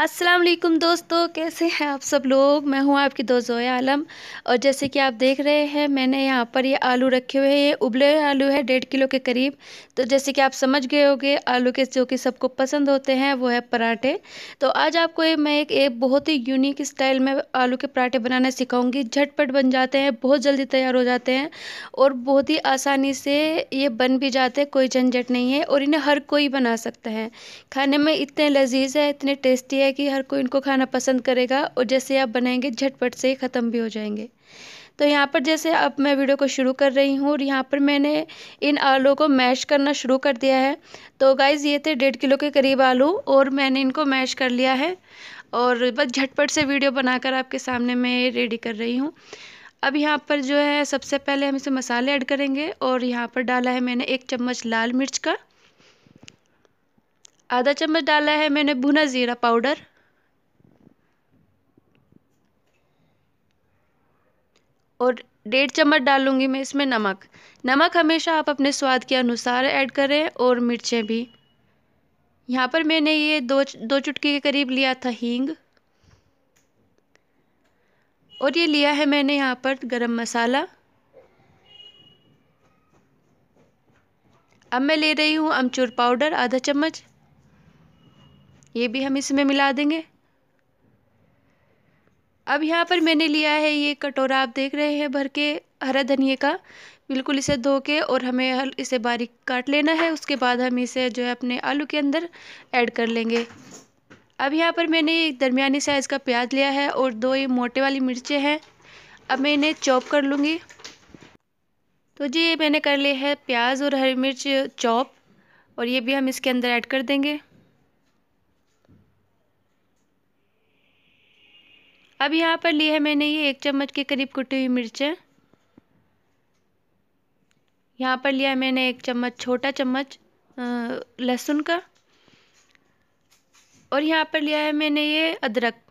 अस्सलाम वालेकुम दोस्तों कैसे हैं आप सब लोग मैं हूं आपकी दोस्त जोया आलम और जैसे कि आप देख रहे हैं मैंने यहाँ पर ये आलू रखे हुए हैं ये उबले हुए आलू है डेढ़ किलो के करीब तो जैसे कि आप समझ गए होंगे आलू के जो कि सबको पसंद होते हैं वो है पराठे तो आज आपको ये मैं एक, एक बहुत ही यूनिक स्टाइल में आलू के पराठे बनाना सिखाऊँगी झटपट बन जाते हैं बहुत जल्दी तैयार हो जाते हैं और बहुत ही आसानी से ये बन भी जाते हैं कोई झंझट नहीं है और इन्हें हर कोई बना सकता है खाने में इतने लजीज है इतने टेस्टी है है कि हर कोई इनको खाना पसंद करेगा और जैसे आप बनाएंगे झटपट से ख़त्म भी हो जाएंगे तो यहाँ पर जैसे अब मैं वीडियो को शुरू कर रही हूँ और यहाँ पर मैंने इन आलू को मैश करना शुरू कर दिया है तो गाइज़ ये थे डेढ़ किलो के करीब आलू और मैंने इनको मैश कर लिया है और बस झटपट से वीडियो बनाकर आपके सामने मैं रेडी कर रही हूँ अब यहाँ पर जो है सबसे पहले हम इसे मसाले ऐड करेंगे और यहाँ पर डाला है मैंने एक चम्मच लाल मिर्च का आधा चम्मच डाला है मैंने भुना ज़ीरा पाउडर और डेढ़ चम्मच डालूंगी मैं इसमें नमक नमक हमेशा आप अपने स्वाद के अनुसार ऐड करें और मिर्चें भी यहाँ पर मैंने ये दो दो चुटकी के करीब लिया था हींग और ये लिया है मैंने यहाँ पर गरम मसाला अब मैं ले रही हूँ अमचूर पाउडर आधा चम्मच ये भी हम इसमें मिला देंगे अब यहाँ पर मैंने लिया है ये कटोरा आप देख रहे हैं भर के हरा धनिए का बिल्कुल इसे धो के और हमें इसे बारीक काट लेना है उसके बाद हम इसे जो है अपने आलू के अंदर ऐड कर लेंगे अब यहाँ पर मैंने एक दरमियानी साइज़ का प्याज लिया है और दो ये मोटे वाली मिर्चें हैं अब मैं इन्हें चॉप कर लूँगी तो जी ये मैंने कर लिए है प्याज और हरी मिर्च चॉप और ये भी हम इसके अंदर ऐड कर देंगे अब यहाँ पर ली है मैंने ये एक चम्मच के करीब कुटी हुई मिर्चें यहाँ पर लिया है मैंने एक चम्मच छोटा चम्मच लहसुन का और यहाँ पर लिया है मैंने ये अदरक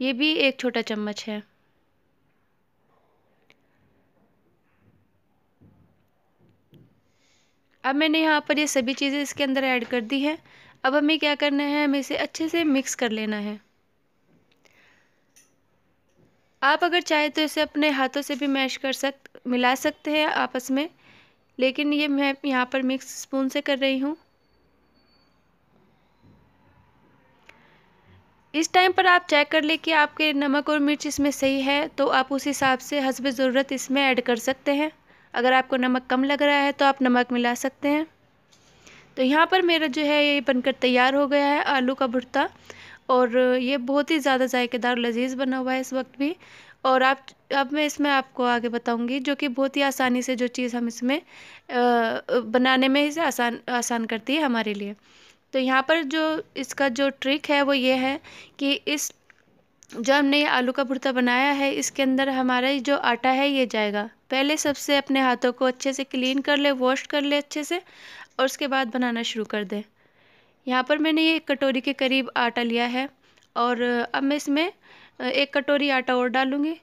ये भी एक छोटा चम्मच है अब मैंने यहाँ पर ये सभी चीज़ें इसके अंदर ऐड कर दी हैं अब हमें क्या करना है हमें इसे अच्छे से मिक्स कर लेना है आप अगर चाहें तो इसे अपने हाथों से भी मैश कर सक मिला सकते हैं आपस में लेकिन ये मैं यहाँ पर मिक्स स्पून से कर रही हूँ इस टाइम पर आप चेक कर ले कि आपके नमक और मिर्च इसमें सही है तो आप उस हिसाब से हसब ज़रूरत इसमें ऐड कर सकते हैं अगर आपको नमक कम लग रहा है तो आप नमक मिला सकते हैं तो यहाँ पर मेरा जो है ये बनकर तैयार हो गया है आलू का भुर्ता और ये बहुत ही ज़्यादा जायकेदार लजीज़ बना हुआ है इस वक्त भी और आप अब मैं इसमें आपको आगे बताऊंगी जो कि बहुत ही आसानी से जो चीज़ हम इसमें बनाने में इसे आसान आसान करती है हमारे लिए तो यहाँ पर जो इसका जो ट्रिक है वो ये है कि इस जो हमने ये आलू का भुर्ता बनाया है इसके अंदर हमारा जो आटा है ये जाएगा पहले सबसे अपने हाथों को अच्छे से क्लीन कर ले वॉश कर ले अच्छे से और उसके बाद बनाना शुरू कर दें यहाँ पर मैंने ये एक कटोरी के करीब आटा लिया है और अब मैं इसमें एक कटोरी आटा और डालूँगी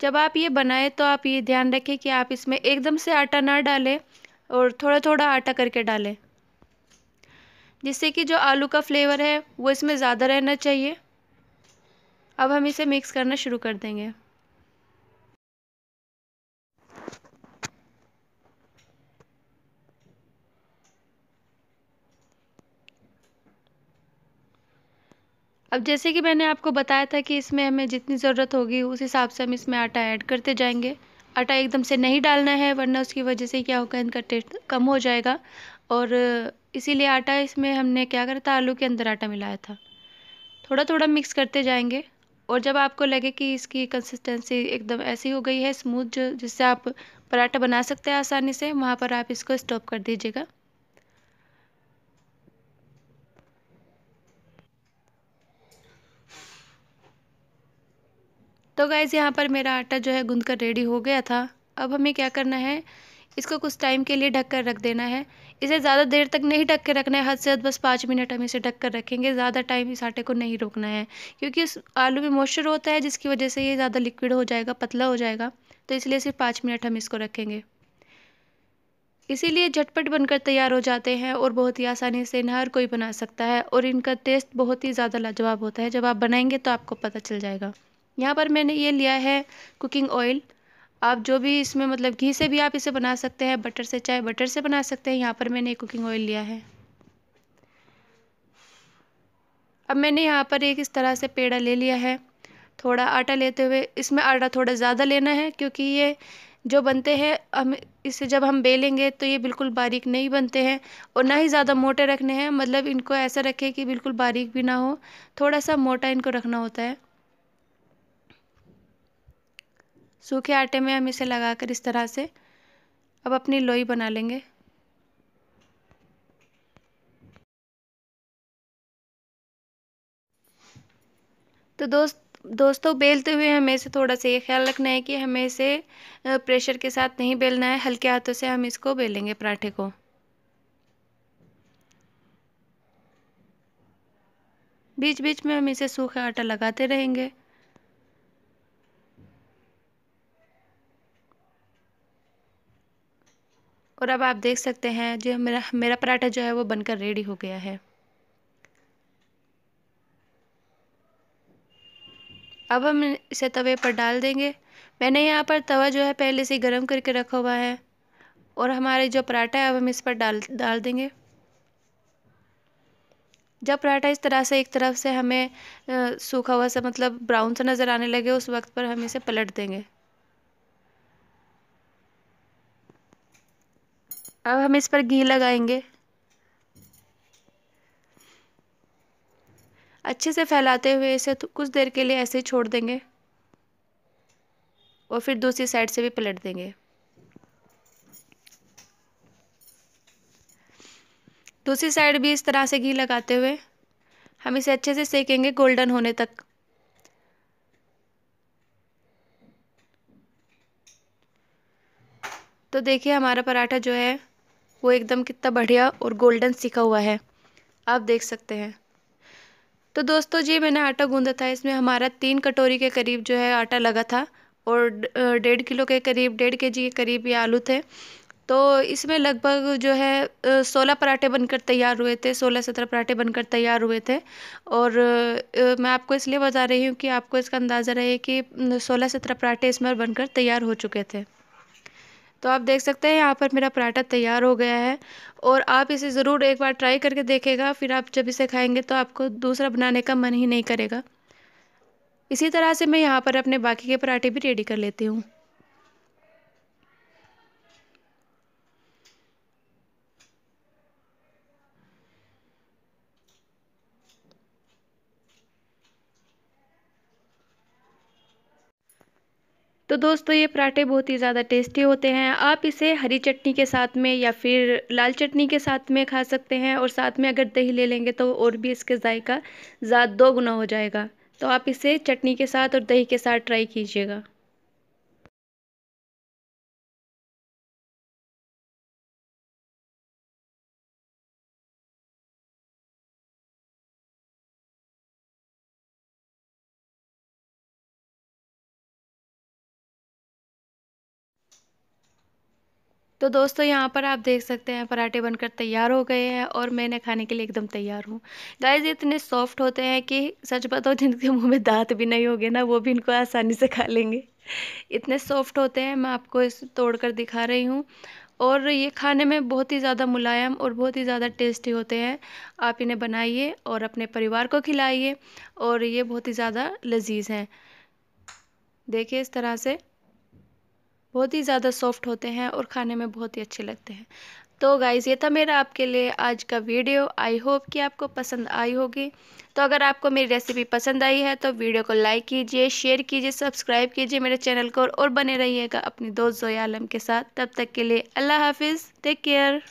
जब आप ये बनाएं तो आप ये ध्यान रखें कि आप इसमें एकदम से आटा ना डालें और थोड़ा थोड़ा आटा करके डालें जिससे कि जो आलू का फ्लेवर है वो इसमें ज़्यादा रहना चाहिए अब हम इसे मिक्स करना शुरू कर देंगे अब जैसे कि मैंने आपको बताया था कि इसमें हमें जितनी ज़रूरत होगी उस हिसाब से हम इसमें आटा ऐड करते जाएंगे आटा एकदम से नहीं डालना है वरना उसकी वजह से क्या होगा इनका टेस्ट कम हो जाएगा और इसीलिए आटा इसमें हमने क्या करा था आलू के अंदर आटा मिलाया था थोड़ा थोड़ा मिक्स करते जाएंगे और जब आपको लगे कि इसकी कंसिस्टेंसी एकदम ऐसी हो गई है स्मूथ जो जिससे आप पराठा बना सकते हैं आसानी से वहाँ पर आप इसको स्टॉप कर दीजिएगा तो गाइज़ यहाँ पर मेरा आटा जो है गूँध कर रेडी हो गया था अब हमें क्या करना है इसको कुछ टाइम के लिए ढक कर रख देना है इसे ज़्यादा देर तक नहीं ढक के रखना है हद से हद बस पाँच मिनट हम इसे ढक कर रखेंगे ज़्यादा टाइम इस आटे को नहीं रोकना है क्योंकि इस आलू में मॉइस्चर होता है जिसकी वजह से ये ज़्यादा लिक्विड हो जाएगा पतला हो जाएगा तो इसलिए सिर्फ पाँच मिनट हम इसको रखेंगे इसीलिए झटपट बनकर तैयार हो जाते हैं और बहुत ही आसानी से इन्हें हर कोई बना सकता है और इनका टेस्ट बहुत ही ज़्यादा लाजवाब होता है जब आप बनाएंगे तो आपको पता चल जाएगा यहाँ पर मैंने ये लिया है कुकिंग ऑयल आप जो भी इसमें मतलब घी से भी आप इसे बना सकते हैं बटर से चाहे बटर से बना सकते हैं यहाँ पर मैंने कुकिंग ऑयल लिया है अब मैंने यहाँ पर एक इस तरह से पेड़ा ले लिया है थोड़ा आटा लेते हुए इसमें आटा थोड़ा ज़्यादा लेना है क्योंकि ये जो बनते हैं हम इसे जब हम बेलेंगे तो ये बिल्कुल बारीक नहीं बनते हैं और ना ही ज़्यादा मोटे रखने हैं मतलब इनको ऐसा रखें कि बिल्कुल बारीक भी ना हो थोड़ा सा मोटा इनको रखना होता है सूखे आटे में हम इसे लगा कर इस तरह से अब अपनी लोई बना लेंगे तो दोस्त दोस्तों बेलते हुए हमें इसे थोड़ा सा ये ख्याल रखना है कि हमें इसे प्रेशर के साथ नहीं बेलना है हल्के हाथों से हम इसको बेलेंगे पराठे को बीच बीच में हम इसे सूखा आटा लगाते रहेंगे और अब आप देख सकते हैं जो मेरा मेरा पराठा जो है वो बनकर रेडी हो गया है अब हम इसे तवे पर डाल देंगे मैंने यहाँ पर तवा जो है पहले से गर्म करके रखा हुआ है और हमारे जो पराठा है अब हम इस पर डाल डाल देंगे जब पराठा इस तरह से एक तरफ से हमें सूखा हुआ सा मतलब ब्राउन सा नज़र आने लगे उस वक्त पर हम इसे पलट देंगे अब हम इस पर घी लगाएंगे अच्छे से फैलाते हुए इसे तो कुछ देर के लिए ऐसे ही छोड़ देंगे और फिर दूसरी साइड से भी पलट देंगे दूसरी साइड भी इस तरह से घी लगाते हुए हम इसे अच्छे से सेकेंगे गोल्डन होने तक तो देखिए हमारा पराठा जो है वो एकदम कितना बढ़िया और गोल्डन सीखा हुआ है आप देख सकते हैं तो दोस्तों जी मैंने आटा गूंदा था इसमें हमारा तीन कटोरी के करीब जो है आटा लगा था और डेढ़ किलो के करीब डेढ़ के जी के करीब ये आलू थे तो इसमें लगभग जो है सोलह पराठे बनकर तैयार हुए थे सोलह सत्रह पराठे बनकर तैयार हुए थे और मैं आपको इसलिए बता रही हूँ कि आपको इसका अंदाज़ा रहे कि सोलह सत्रह पराठे इसमें बनकर तैयार हो चुके थे तो आप देख सकते हैं यहाँ पर मेरा पराठा तैयार हो गया है और आप इसे ज़रूर एक बार ट्राई करके देखेगा फिर आप जब इसे खाएंगे तो आपको दूसरा बनाने का मन ही नहीं करेगा इसी तरह से मैं यहाँ पर अपने बाकी के पराठे भी रेडी कर लेती हूँ तो दोस्तों ये पराठे बहुत ही ज़्यादा टेस्टी होते हैं आप इसे हरी चटनी के साथ में या फिर लाल चटनी के साथ में खा सकते हैं और साथ में अगर दही ले लेंगे तो और भी इसके जायका ज़्यादा दो गुना हो जाएगा तो आप इसे चटनी के साथ और दही के साथ ट्राई कीजिएगा तो दोस्तों यहाँ पर आप देख सकते हैं पराठे बनकर तैयार हो गए हैं और मैंने खाने के लिए एकदम तैयार हूँ गाइस इतने सॉफ्ट होते हैं कि सच बताओ जिनके मुंह में दांत भी नहीं होंगे ना वो भी इनको आसानी से खा लेंगे इतने सॉफ्ट होते हैं मैं आपको इस तोड़ कर दिखा रही हूँ और ये खाने में बहुत ही ज़्यादा मुलायम और बहुत ही ज़्यादा टेस्टी होते हैं आप इन्हें बनाइए और अपने परिवार को खिलाइए और ये बहुत ही ज़्यादा लजीज हैं देखिए इस तरह से बहुत ही ज़्यादा सॉफ्ट होते हैं और खाने में बहुत ही अच्छे लगते हैं तो गाइज़ ये था मेरा आपके लिए आज का वीडियो आई होप कि आपको पसंद आई होगी तो अगर आपको मेरी रेसिपी पसंद आई है तो वीडियो को लाइक कीजिए शेयर कीजिए सब्सक्राइब कीजिए मेरे चैनल को और बने रहिएगा अपनी दोस्त जोया आलम के साथ तब तक के लिए अल्लाह हाफिज़ टेक केयर